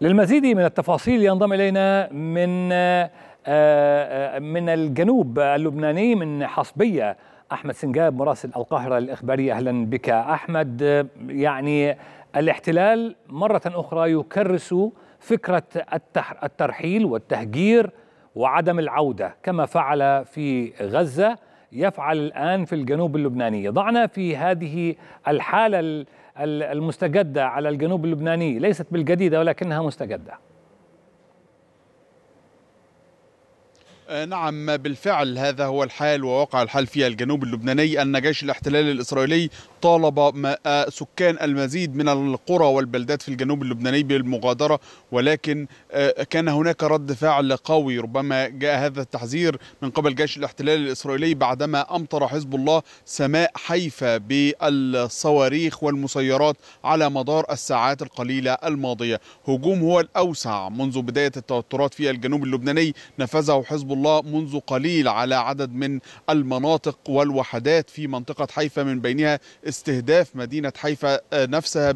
للمزيد من التفاصيل ينضم الينا من آه، آه، من الجنوب اللبناني من حصبيه احمد سنجاب مراسل القاهره الاخباريه اهلا بك احمد يعني الاحتلال مره اخرى يكرس فكره الترحيل والتهجير وعدم العوده كما فعل في غزه يفعل الان في الجنوب اللبناني ضعنا في هذه الحاله المستجدة على الجنوب اللبناني ليست بالجديدة ولكنها مستجدة آه، نعم بالفعل هذا هو الحال ووقع الحال في الجنوب اللبناني أن جيش الاحتلال الإسرائيلي طالب آه، سكان المزيد من القرى والبلدات في الجنوب اللبناني بالمغادرة ولكن آه، كان هناك رد فعل قوي ربما جاء هذا التحذير من قبل جيش الاحتلال الإسرائيلي بعدما أمطر حزب الله سماء حيفا بالصواريخ والمسيرات على مدار الساعات القليلة الماضية هجوم هو الأوسع منذ بداية التوترات في الجنوب اللبناني نفذه حزب الله منذ قليل على عدد من المناطق والوحدات في منطقة حيفا من بينها استهداف مدينة حيفا آه، نفسها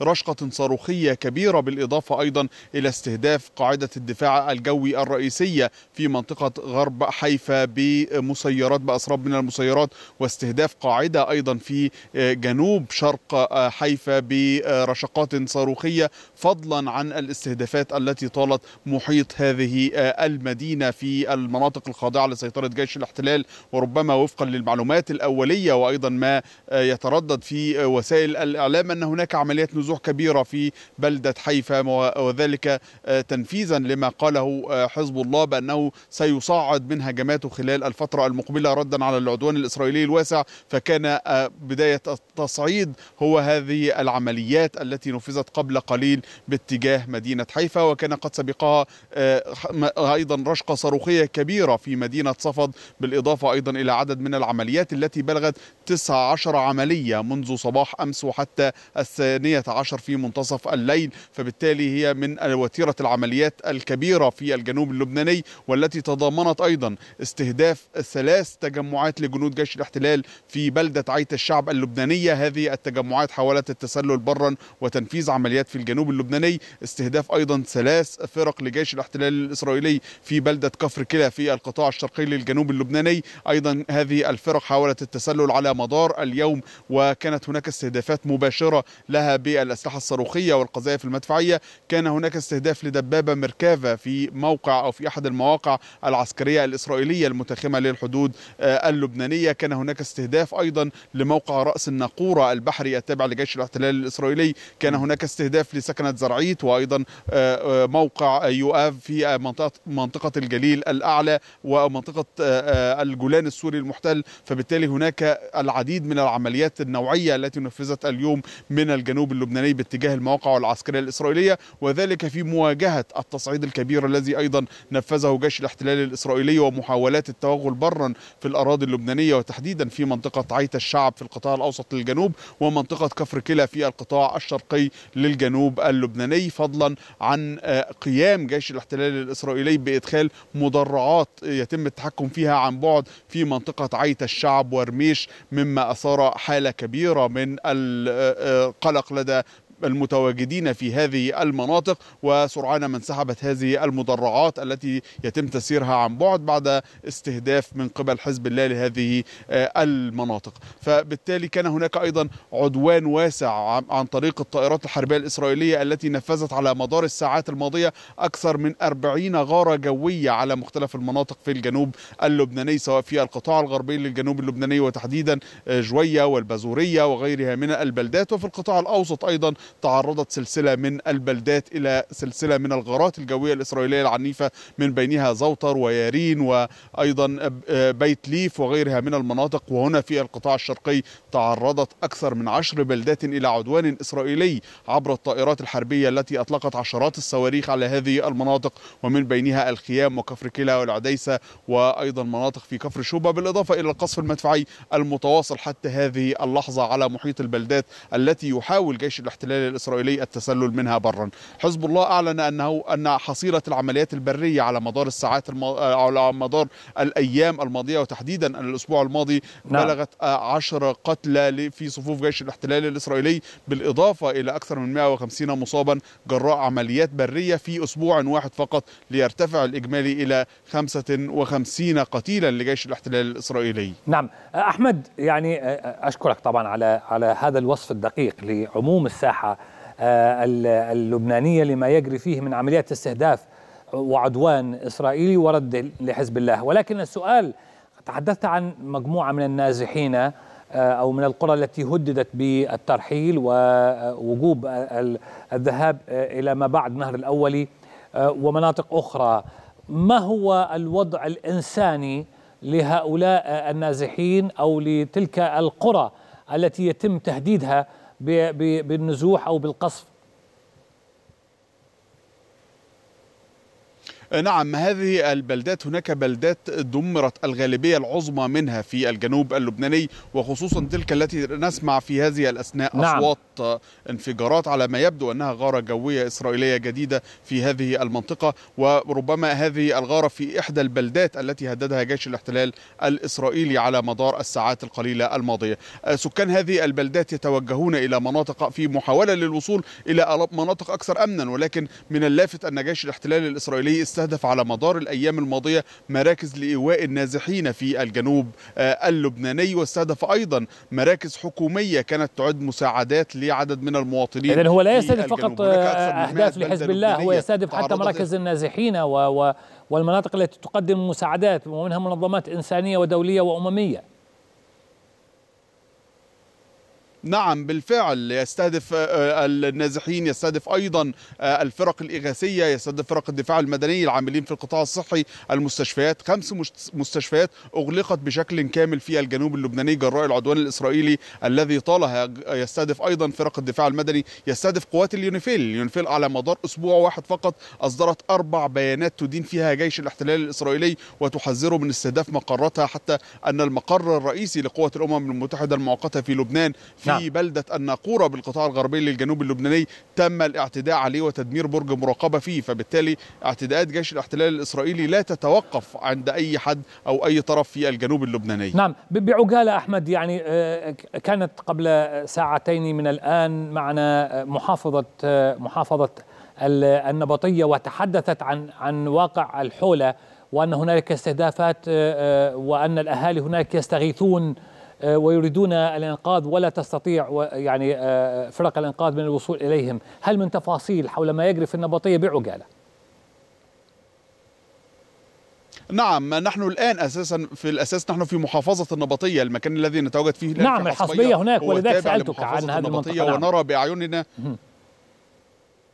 برشقة صاروخية كبيرة بالإضافة أيضا إلى استهداف قاعدة الدفاع الجوي الرئيسية في منطقة غرب حيفا بمسيرات بأسراب من المسيرات واستهداف قاعدة أيضا في آه، جنوب شرق آه، حيفا برشقات صاروخية فضلا عن الاستهدافات التي طالت محيط هذه المدينة في المناطق الخاضعة لسيطرة جيش الاحتلال وربما وفقا للمعلومات الأولية وأيضا ما يترجم تتردد في وسائل الإعلام أن هناك عمليات نزوح كبيرة في بلدة حيفا وذلك آه، تنفيذا لما قاله آه، حزب الله بأنه سيصعد من هجماته خلال الفترة المقبلة ردا على العدوان الإسرائيلي الواسع فكان آه، بداية التصعيد هو هذه العمليات التي نفذت قبل قليل باتجاه مدينة حيفا وكان قد سبقها أيضا رشقة صاروخية كبيرة في مدينة صفد بالإضافة أيضا إلى عدد من العمليات التي بلغت 19 عملية منذ صباح أمس وحتى الثانية عشر في منتصف الليل فبالتالي هي من وتيرة العمليات الكبيرة في الجنوب اللبناني والتي تضمنت أيضا استهداف ثلاث تجمعات لجنود جيش الاحتلال في بلدة عيت الشعب اللبنانية هذه التجمعات حاولت التسلل برا وتنفيذ عمليات في الجنوب اللبناني استهداف أيضا ثلاث فرق لجيش الاحتلال الإسرائيلي في بلدة كفر كلا في القطاع الشرقي للجنوب اللبناني أيضا هذه الفرق حاولت التسلل على مدار اليوم وكانت هناك استهدافات مباشرة لها بالأسلحة الصاروخية والقذائف المدفعية كان هناك استهداف لدبابة مركافة في موقع أو في أحد المواقع العسكرية الإسرائيلية المتخمة للحدود آه، اللبنانية كان هناك استهداف أيضا لموقع رأس الناقورة البحري التابع لجيش الاحتلال الإسرائيلي كان هناك استهداف لسكنة زرعيت وأيضا آه، آه، موقع يؤاف في منطقة, منطقة الجليل الأعلى ومنطقة الجولان السوري المحتل فبالتالي هناك العديد من العمليات النوعية التي نفذت اليوم من الجنوب اللبناني باتجاه المواقع العسكرية الإسرائيلية وذلك في مواجهة التصعيد الكبير الذي أيضا نفذه جيش الاحتلال الإسرائيلي ومحاولات التوغل برا في الأراضي اللبنانية وتحديدا في منطقة عيت الشعب في القطاع الأوسط للجنوب ومنطقة كفر كلا في القطاع الشرقي للجنوب اللبناني فضلا عن آه، قيام جيش الاحتلال الإسرائيلي بإدخال مدرعات يتم التحكم فيها عن بعد في منطقة عيت الشعب ورميش مما أثار حالة كبيرة من القلق آه، آه، لدى المتواجدين في هذه المناطق وسرعان ما انسحبت هذه المدرعات التي يتم تسييرها عن بعد بعد استهداف من قبل حزب الله لهذه آه، المناطق فبالتالي كان هناك أيضا عدوان واسع عن طريق الطائرات الحربية الإسرائيلية التي نفذت على مدار الساعات الماضية أكثر من 40 غارة جوية على مختلف المناطق في الجنوب اللبناني سواء في القطاع الغربي للجنوب اللبناني وتحديدا آه، جوية والبازورية وغيرها من البلدات وفي القطاع الأوسط أيضا تعرضت سلسلة من البلدات إلى سلسلة من الغارات الجوية الإسرائيلية العنيفة من بينها زوتر ويارين وأيضا بيت ليف وغيرها من المناطق وهنا في القطاع الشرقي تعرضت أكثر من عشر بلدات إلى عدوان إسرائيلي عبر الطائرات الحربية التي أطلقت عشرات الصواريخ على هذه المناطق ومن بينها الخيام وكفر كلا والعديسة وأيضا مناطق في كفر شوبة بالإضافة إلى القصف المدفعي المتواصل حتى هذه اللحظة على محيط البلدات التي يحاول جيش الاحتلال الاحتلال الاسرائيلي التسلل منها برا حزب الله اعلن انه ان حصيله العمليات البريه على مدار الساعات الم... على مدار الايام الماضيه وتحديدا الاسبوع الماضي نعم. بلغت 10 قتلى في صفوف جيش الاحتلال الاسرائيلي بالاضافه الى اكثر من 150 مصابا جراء عمليات بريه في اسبوع واحد فقط ليرتفع الاجمالي الى 55 قتيلا لجيش الاحتلال الاسرائيلي. نعم احمد يعني اشكرك طبعا على على هذا الوصف الدقيق لعموم الساحه آه، اللبنانيه لما يجري فيه من عمليات استهداف وعدوان اسرائيلي ورد لحزب الله ولكن السؤال تحدثت عن مجموعه من النازحين آه، او من القرى التي هددت بالترحيل ووجوب الذهاب آه، الى ما بعد نهر الاولي ومناطق اخرى ما هو الوضع الانساني لهؤلاء النازحين او لتلك القرى التي يتم تهديدها بالنزوح او بالقصف نعم هذه البلدات هناك بلدات دمرت الغالبية العظمى منها في الجنوب اللبناني وخصوصا تلك التي نسمع في هذه الأثناء نعم. أصوات انفجارات على ما يبدو أنها غارة جوية إسرائيلية جديدة في هذه المنطقة وربما هذه الغارة في إحدى البلدات التي هددها جيش الاحتلال الإسرائيلي على مدار الساعات القليلة الماضية أه، سكان هذه البلدات يتوجهون إلى مناطق في محاولة للوصول إلى مناطق أكثر أمنا ولكن من اللافت أن جيش الاحتلال الإسرائيلي استهدف على مدار الأيام الماضية مراكز لإيواء النازحين في الجنوب آه، اللبناني واستهدف أيضا مراكز حكومية كانت تعد مساعدات لعدد من المواطنين إذن هو لا يستهدف فقط أهداف لحزب الله هو يستهدف حتى مراكز النازحين و... و... والمناطق التي تقدم مساعدات ومنها منظمات إنسانية ودولية وأممية نعم بالفعل يستهدف آه، آه، النازحين يستهدف ايضا آه، الفرق الاغاثيه يستهدف فرق الدفاع المدني العاملين في القطاع الصحي المستشفيات خمس مستشفيات اغلقت بشكل كامل في الجنوب اللبناني جراء العدوان الاسرائيلي الذي طالها يستهدف ايضا فرق الدفاع المدني يستهدف قوات اليونيفيل اليونيفيل على مدار اسبوع واحد فقط اصدرت اربع بيانات تدين فيها جيش الاحتلال الاسرائيلي وتحذره من استهداف مقراتها حتى ان المقر الرئيسي لقوه الامم المتحده المؤقته في لبنان في في نعم. بلدة الناقورة بالقطاع الغربي للجنوب اللبناني تم الاعتداء عليه وتدمير برج مراقبة فيه فبالتالي اعتداءات جيش الاحتلال الإسرائيلي لا تتوقف عند أي حد أو أي طرف في الجنوب اللبناني نعم بعجالة أحمد يعني آه، كانت قبل ساعتين من الآن معنا محافظة آه، محافظة النبطية وتحدثت عن عن واقع الحولة وأن هنالك استهدافات آه، وأن الأهالي هناك يستغيثون آه، ويريدون الانقاذ ولا تستطيع يعني آه، آه، فرق الانقاذ من الوصول اليهم، هل من تفاصيل حول ما يجري في النبطيه بعجاله؟ نعم نحن الآن أساسا في الأساس نحن في محافظة النبطية المكان الذي نتواجد فيه نعم الحصبية هناك ولذلك سألتك عن هذه المنطقة نعم. ونرى بأعيننا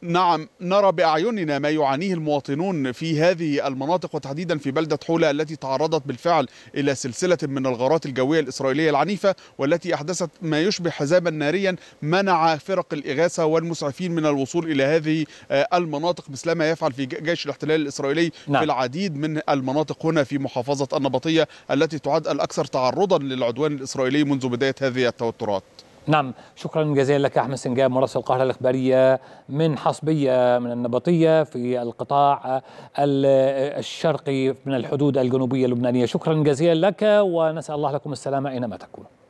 نعم نرى بأعيننا ما يعانيه المواطنون في هذه المناطق وتحديدا في بلدة حولة التي تعرضت بالفعل إلى سلسلة من الغارات الجوية الإسرائيلية العنيفة والتي أحدثت ما يشبه حزاما ناريا منع فرق الإغاثة والمسعفين من الوصول إلى هذه آه، المناطق مثلما يفعل في جيش الاحتلال الإسرائيلي نعم. في العديد من المناطق هنا في محافظة النبطية التي تعد الأكثر تعرضا للعدوان الإسرائيلي منذ بداية هذه التوترات نعم شكرا جزيلا لك أحمد سنجاب مراسل القاهرة الإخبارية من حصبية من النبطية في القطاع الشرقي من الحدود الجنوبية اللبنانية شكرا جزيلا لك ونسأل الله لكم السلامة أينما تكونوا